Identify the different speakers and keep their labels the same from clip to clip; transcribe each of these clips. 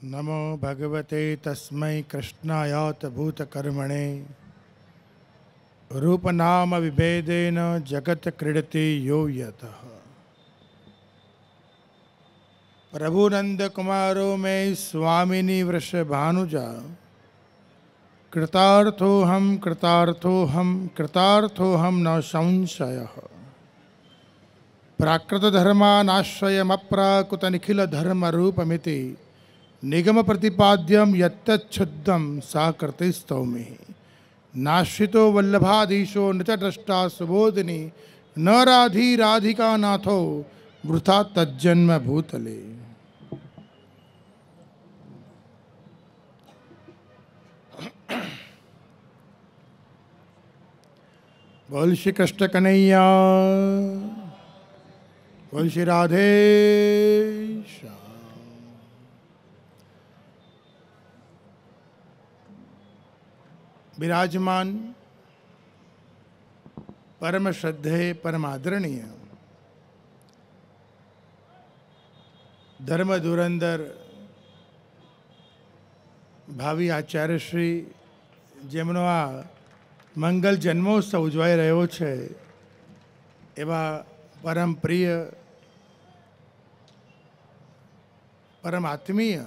Speaker 1: નમો ભગવતે તસ્મૈ કૃષ્ણાયાત ભૂતકર્મણે રૂપનામ વિભેદેન જગત ક્રીડતે યોયત પ્રભુનંદ કુમારો મે સ્વામિની વૃષ ભાનુજા કૃતાર્થોહમ કૃતાર્થોહમ કૃતાર્થોહમ ન સંશય પ્રાકૃતધર્માનાશ્રયમપ્રાકૃતનિખિલધર્મરૂપમિતિ निगम प्रतिपाद्यम युद्धम सा स्तौमे स्तव नाश्रितो वल्लभाधीशो नृतद्रष्टा सुबोधिनी न राधी राधिका नाथो वृथा तज्जन्म भूतले बोल श्री कृष्ण कन्हैया बोल श्री राधे બિરાજમાન परम श्रद्धे परमादरणीय धर्म धुरंधर ભાવિ આચાર્યશ્રી જેમનો આ મંગલ જન્મોત્સવ ઉજવાઈ રહ્યો છે એવા પરમ પ્રિય પરમ આત્મીય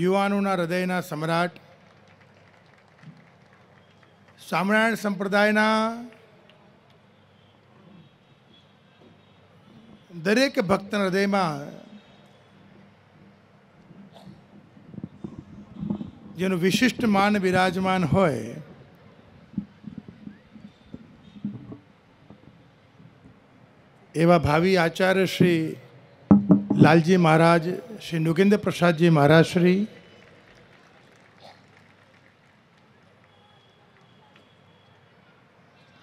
Speaker 1: યુવાનોના હૃદયના સમ્રાટ સ્વામિનારાયણ સંપ્રદાયના દરેક ભક્તના હૃદયમાં જેનું વિશિષ્ટ માન બિરાજમાન હોય એવા ભાવિ આચાર્ય શ્રી લાલજી મહારાજ શ્રી નુગેન્દ્ર પ્રસાદજી મહારાજ શ્રી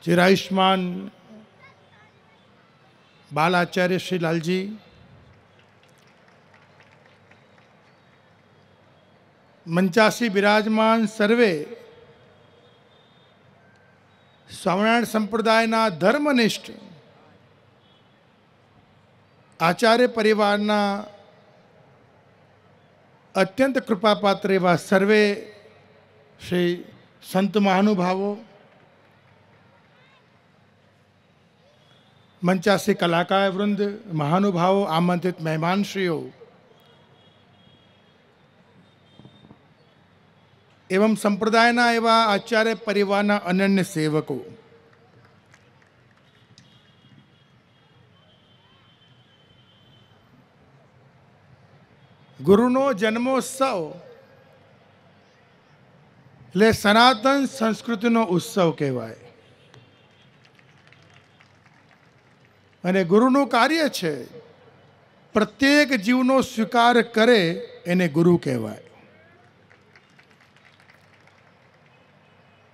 Speaker 1: चिरायुष्मान बाल आचार्य श्री लाल जी मंचासी विराजमान सर्वे સ્વામિનારાયણ સંપ્રદાયના ધર્મનિષ્ઠ આચાર્ય પરિવારના અત્યંત કૃપાપાત્ર એવા સર્વે શ્રી સંત મહાનુભાવો मंचा से कलाकार वृंद महानुभाव आमंत्रित मेहमान श्रेयो એવમ સંપ્રદાયના એવા આચાર્ય પરિવારના અનન્ય સેવકો ગુરુનો જન્મોત્સવ એટલે સનાતન સંસ્કૃતિનો ઉત્સવ કહેવાય અને ગુરુનું કાર્ય છે પ્રત્યેક જીવનો સ્વીકાર કરે એને ગુરુ કહેવાય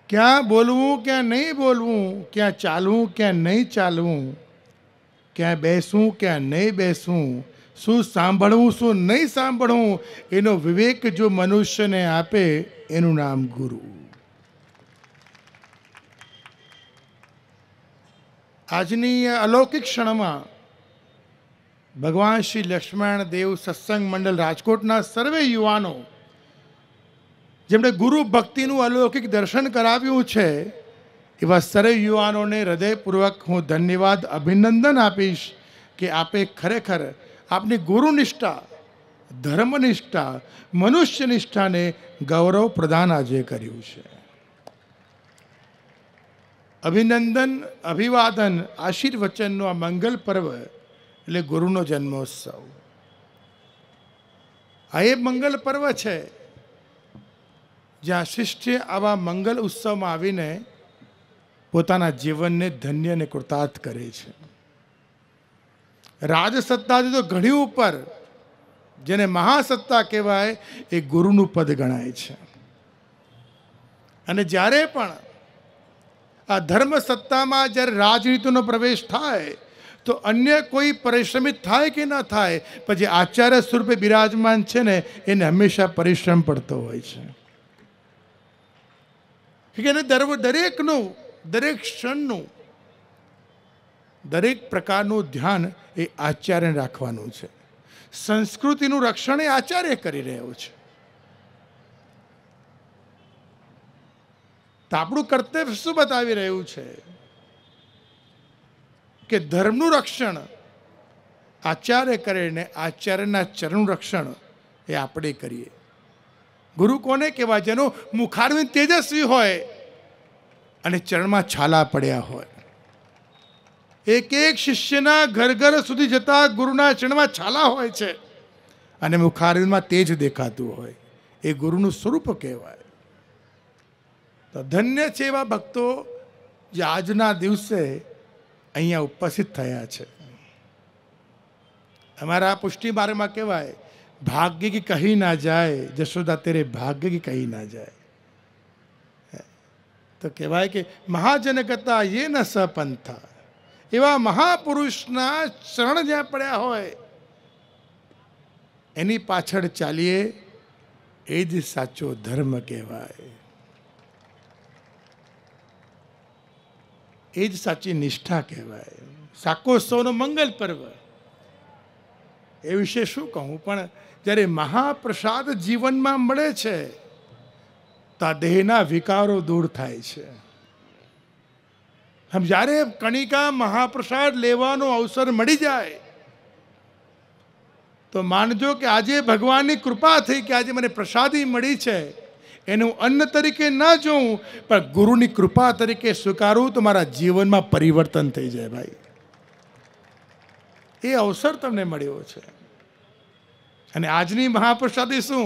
Speaker 1: ક્યાં બોલવું ક્યાં નહીં બોલવું ક્યાં ચાલવું ક્યાં નહીં ચાલવું ક્યાં બેસવું ક્યાં નહીં બેસવું શું સાંભળવું શું નહીં સાંભળવું એનો વિવેક જો મનુષ્યને આપે એનું નામ ગુરુ આજની અલૌકિક ક્ષણમાં ભગવાન શ્રી લક્ષ્મણ દેવ સત્સંગ મંડળ રાજકોટના સર્વે યુવાનો જેમણે ગુરુ ભક્તિનું અલૌકિક દર્શન કરાવ્યું છે એવા સર્વે યુવાનોને હૃદયપૂર્વક હું ધન્યવાદ અભિનંદન આપીશ કે આપે ખરેખર આપની ગુરુનિષ્ઠા ધર્મનિષ્ઠા મનુષ્ય નિષ્ઠાને ગૌરવ પ્રદાન આજે કર્યું છે અભિનંદન અભિવાદન આશીર્વચનનો આ મંગલ પર્વ એટલે ગુરુનો જન્મોત્સવ આ એ મંગલ પર્વ છે જ્યાં શિષ્ય આવા મંગલ ઉત્સવમાં આવીને પોતાના જીવનને ધન્ય અને કૃતાર્થ કરે છે રાજસત્તાથી તો ઘણી ઉપર જેને મહાસત્તા કહેવાય એ ગુરુનું પદ ગણાય છે અને જ્યારે પણ આ ધર્મ સત્તામાં જ્યારે રાજનીતિનો પ્રવેશ થાય તો અન્ય કોઈ પરિશ્રમિત થાય કે ના થાય પછી આચાર્ય સ્વરૂપે બિરાજમાન છે ને એને હંમેશા પરિશ્રમ પડતો હોય છે એને દર્વ દરેકનું દરેક ક્ષણનું દરેક પ્રકારનું ધ્યાન એ આચાર્યને રાખવાનું છે સંસ્કૃતિનું રક્ષણ એ આચાર્ય કરી રહ્યો છે તો આપણું કર્તવ્ય શું બતાવી રહ્યું છે કે ધર્મનું રક્ષણ આચાર્ય કરીને આચાર્યના ચરણનું રક્ષણ એ આપણે કરીએ ગુરુ કોને કહેવા જેનો મુખારવિંદ તેજસ્વી હોય અને ચરણમાં છાલા પડ્યા હોય એક એક શિષ્યના ઘર ઘર સુધી જતા ગુરુના ચરણમાં છાલા હોય છે અને મુખારવિંદમાં તેજ દેખાતું હોય એ ગુરુનું સ્વરૂપ કહેવાય તો ધન્ય છે એવા ભક્તો જે આજના દિવસે અહીંયા ઉપસ્થિત થયા છે અમારા પુષ્ટિ બારેમાં કહેવાય ભાગ્ય કે કહી ના જાય જશોદા તેરે ભાગ્ય કે કહી ના જાય તો કહેવાય કે મહાજનકતા એ ન સપંથા એવા મહાપુરુષના ચરણ જ્યાં પડ્યા હોય એની પાછળ ચાલીએ એ જ સાચો ધર્મ કહેવાય એ જ સાચી નિષ્ઠા કહેવાય સાકોત્સવનો મંગલ પર્વ એ વિશે શું કહું પણ જ્યારે મહાપ્રસાદ જીવનમાં મળે છે તો દેહના વિકારો દૂર થાય છે હમ જ્યારે કણિકા મહાપ્રસાદ લેવાનો અવસર મળી જાય તો માનજો કે આજે ભગવાનની કૃપા થઈ કે આજે મને પ્રસાદી મળી છે એને હું અન્ન તરીકે ના જોઉં પણ ગુરુની કૃપા તરીકે સ્વીકારું તો મારા જીવનમાં પરિવર્તન થઈ જાય ભાઈ એ અવસર તમને મળ્યો છે અને આજની મહાપ્રસાદી શું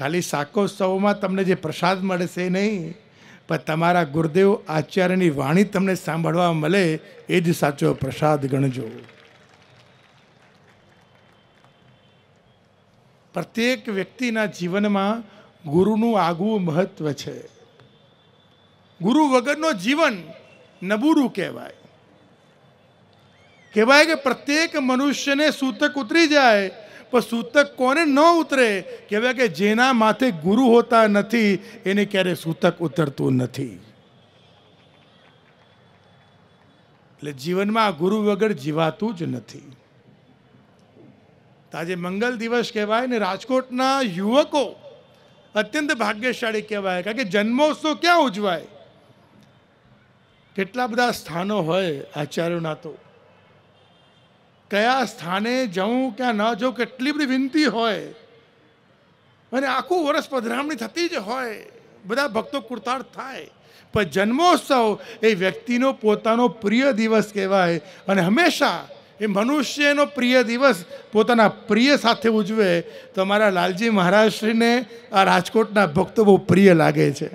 Speaker 1: ખાલી શાકોત્સવમાં તમને જે પ્રસાદ મળે છે એ નહીં પણ તમારા ગુરુદેવ આચાર્યની વાણી તમને સાંભળવા મળે એ જ સાચો પ્રસાદ ગણજો પ્રત્યેક વ્યક્તિના જીવનમાં ગુરુનું આગવું મહત્વ છે ગુરુ વગરનો જીવન નબૂરું કહેવાય કહેવાય કે પ્રત્યેક મનુષ્યને સૂતક ઉતરી જાય પણ સૂતક કોને ન ઉતરે કહેવાય કે જેના માથે ગુરુ હોતા નથી એને ક્યારે સૂતક ઉતરતું નથી એટલે જીવનમાં ગુરુ વગર જીવાતું જ નથી આજે મંગલ દિવસ કહેવાય ને રાજકોટના યુવકો અત્યંત ભાગ્યશાળી કહેવાય કારણ કે જન્મોત્સવ ક્યાં ઉજવાય કેટલા બધા સ્થાનો હોય આચાર્યોના તો કયા સ્થાને જવું ક્યાં ન જવું કેટલી બધી વિનંતી હોય અને આખું વર્ષ પધરામણી થતી જ હોય બધા ભક્તો કૃતાર્થ થાય પણ જન્મોત્સવ એ વ્યક્તિનો પોતાનો પ્રિય દિવસ કહેવાય અને હંમેશા એ મનુષ્યનો પ્રિય દિવસ પોતાના પ્રિય સાથે ઉજવે તો અમારા લાલજી મહારાજશ્રીને આ રાજકોટના ભક્તો બહુ પ્રિય લાગે છે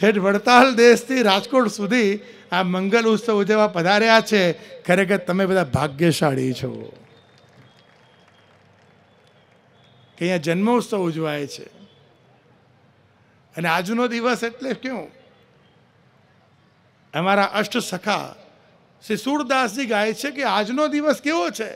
Speaker 1: છેઠ વડતાલ દેશથી રાજકોટ સુધી આ મંગલ ઉત્સવ ઉજવવા પધાર્યા છે ખરેખર તમે બધા ભાગ્યશાળી છો કે અહીંયા જન્મોત્સવ ઉજવાય છે અને આજનો દિવસ એટલે કેવું અમારા અષ્ટ સખા શ્રી સૂરદાસજી ગાય છે કે આજનો દિવસ કેવો છે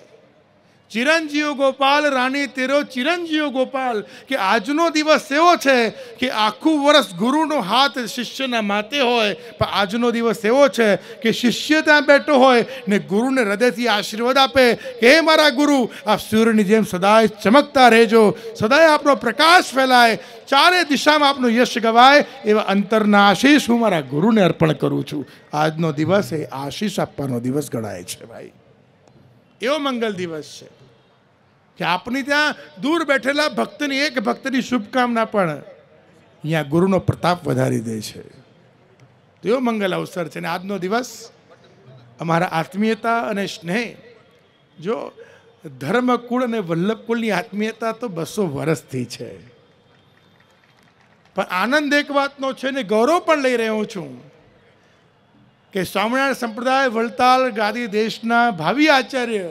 Speaker 1: ચિરંજીવ ગોપાલ રાણી તેરો ચિરંજીવ ગોપાલ કે આજનો દિવસ એવો છે કે આખું વર્ષ ગુરુનો હાથ શિષ્યના માથે હોય પણ આજનો દિવસ એવો છે કે શિષ્ય ત્યાં બેઠો હોય ને ગુરુને હૃદયથી આશીર્વાદ આપે કે હે મારા ગુરુ આપ સૂર્યની જેમ સદાય ચમકતા રહેજો સદાય આપનો પ્રકાશ ફેલાય ચારે દિશામાં આપનું યશ ગવાય એવા અંતરના આશીષ હું મારા ગુરુને અર્પણ કરું છું આજનો દિવસ એ આશીષ આપવાનો દિવસ ગણાય છે ભાઈ એવો મંગલ દિવસ છે કે આપની ત્યાં દૂર બેઠેલા ભક્તની એક ભક્તની શુભકામના પણ અહીંયા ગુરુનો પ્રતાપ વધારી દે છે તો એવો મંગલ અવસર છે અને આજનો દિવસ અમારા આત્મીયતા અને સ્નેહ જો ધર્મકુળ અને વલ્લભકુળની આત્મીયતા તો બસો વર્ષથી છે પણ આનંદ એક વાતનો છે ને ગૌરવ પણ લઈ રહ્યો છું કે સ્વામિનારાયણ સંપ્રદાય વલતાલ ગાદી દેશના ભાવિ આચાર્ય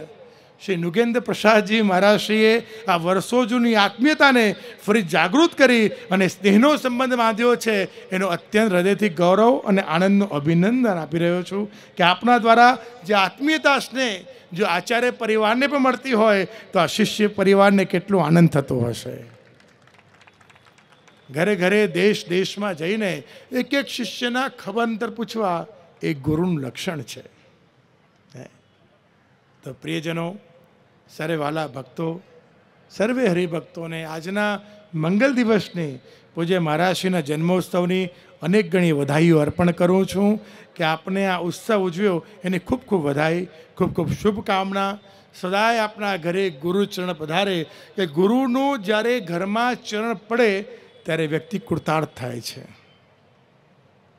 Speaker 1: શ્રી નુગેન્દ્ર પ્રસાદજી મહારાજશ્રીએ આ વર્ષો જૂની આત્મીયતાને ફરી જાગૃત કરી અને સ્નેહનો સંબંધ બાંધ્યો છે એનો અત્યંત હૃદયથી ગૌરવ અને આનંદનું અભિનંદન આપી રહ્યો છું કે આપના દ્વારા જે આત્મીયતા સ્નેહ જો આચાર્ય પરિવારને પણ મળતી હોય તો આ શિષ્ય પરિવારને કેટલો આનંદ થતો હશે ઘરે ઘરે દેશ દેશમાં જઈને એક એક શિષ્યના ખબર અંતર પૂછવા એ ગુરુનું લક્ષણ છે તો પ્રિયજનો સરે વાલા ભક્તો સર્વે હરિભક્તોને આજના મંગલ દિવસની પૂજ્ય મહારાજશ્રીના જન્મોત્સવની અનેક ગણી વધાઈઓ અર્પણ કરું છું કે આપને આ ઉત્સવ ઉજવ્યો એની ખૂબ ખૂબ વધાઈ ખૂબ ખૂબ શુભકામના સદાય આપણા ઘરે ગુરુ ચરણ પધારે કે ગુરુનું જ્યારે ઘરમાં ચરણ પડે ત્યારે વ્યક્તિ કૃતાર્થ થાય છે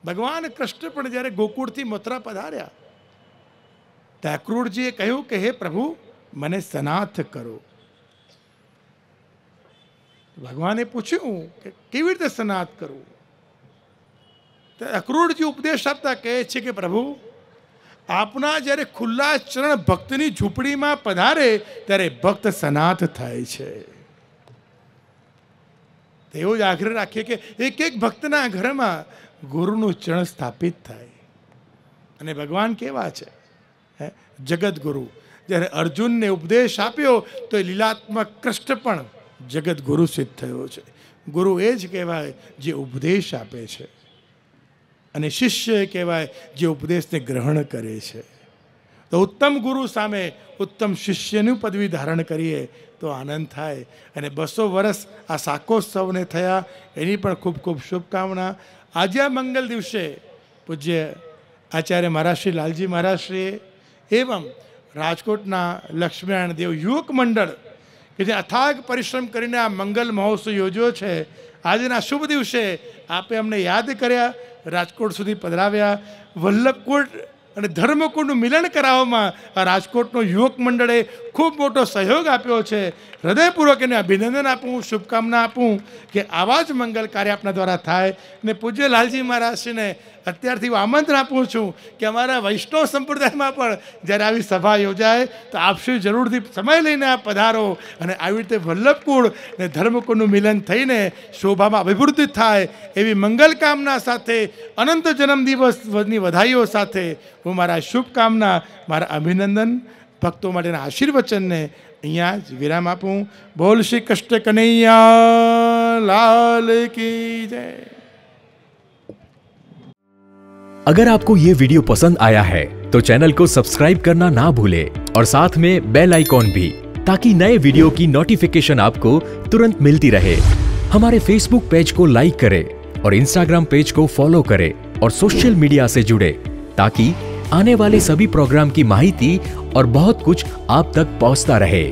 Speaker 1: ભગવાન કૃષ્ણ પણ જ્યારે ગોકુળથી મથુરા પધાર્યા ત્યાં ક્રૂરજીએ કહ્યું કે હે પ્રભુ મને સનાથ કરો ભગવાને પૂછ્યું કે કેવી રીતે સનાથ કરવું અક્રૂરજી ઉપદેશ આપતા કહે છે કે પ્રભુ આપના જ્યારે ખુલ્લા ચરણ ભક્તની ઝૂંપડીમાં પધારે ત્યારે ભક્ત સનાથ થાય છે તેવો જ આગ્રહ રાખીએ કે એક એક ભક્તના ઘરમાં ગુરુનું ચરણ સ્થાપિત થાય અને ભગવાન કેવા છે હે જગતગુરુ જ્યારે અર્જુનને ઉપદેશ આપ્યો તો એ લીલાત્મક કૃષ્ણ પણ જગદગુરુ સિદ્ધ થયો છે ગુરુ એ જ કહેવાય જે ઉપદેશ આપે છે અને શિષ્ય કહેવાય જે ઉપદેશને ગ્રહણ કરે છે તો ઉત્તમ ગુરુ સામે ઉત્તમ શિષ્યનું પદવી ધારણ કરીએ તો આનંદ થાય અને બસો વર્ષ આ સાકોત્સવને થયા એની પણ ખૂબ ખૂબ શુભકામના આજે આ મંગલ દિવસે પૂજ્ય આચાર્ય મહારાજશ્રી લાલજી મહારાજશ્રીએ એવમ રાજકોટના લક્ષ્મીનારાયણ દેવ યુવક મંડળ કે જે અથાગ પરિશ્રમ કરીને આ મંગલ મહોત્સવ યોજ્યો છે આજના શુભ દિવસે આપે અમને યાદ કર્યા રાજકોટ સુધી પધરાવ્યા વલ્લભકોટ અને ધર્મકુંડનું મિલન કરાવવામાં રાજકોટનો યુવક મંડળે ખૂબ મોટો સહયોગ આપ્યો છે હૃદયપૂર્વક એને અભિનંદન આપું શુભકામના આપું કે આવા જ મંગલ કાર્ય આપના દ્વારા થાય ને પૂજ્ય લાલજી મહારાજશ્રીને અત્યારથી હું આમંત્રણ આપું છું કે અમારા વૈષ્ણવ સંપ્રદાયમાં પણ જ્યારે આવી સભા યોજાય તો આપશી જરૂરથી સમય લઈને આ પધારો અને આવી રીતે વલ્લભકુળ ને ધર્મકુળનું મિલન થઈને શોભામાં અભિવૃદ્ધિ થાય એવી મંગલ કામના સાથે અનંત જન્મદિવસની વધાઈઓ સાથે हूँ मार शुभकामना मार अभिनंदन भक्तों માટેના આશીર્વચનને અહીંયા જ વિરામ આપું બોલ શ્રી કૃષ્ણ કનૈયા લાલ કી જય अगर आपको ये वीडियो पसंद आया है तो चैनल को सब्सक्राइब करना ना भूले और साथ में बेल आइकॉन भी ताकि नए वीडियो की नोटिफिकेशन आपको तुरंत मिलती रहे हमारे फेसबुक पेज को लाइक करें और इंस्टाग्राम पेज को फॉलो करें और सोशल मीडिया से जुड़े ताकि आने वाले सभी प्रोग्राम की माहिती और बहुत कुछ आप तक पहुंचता रहे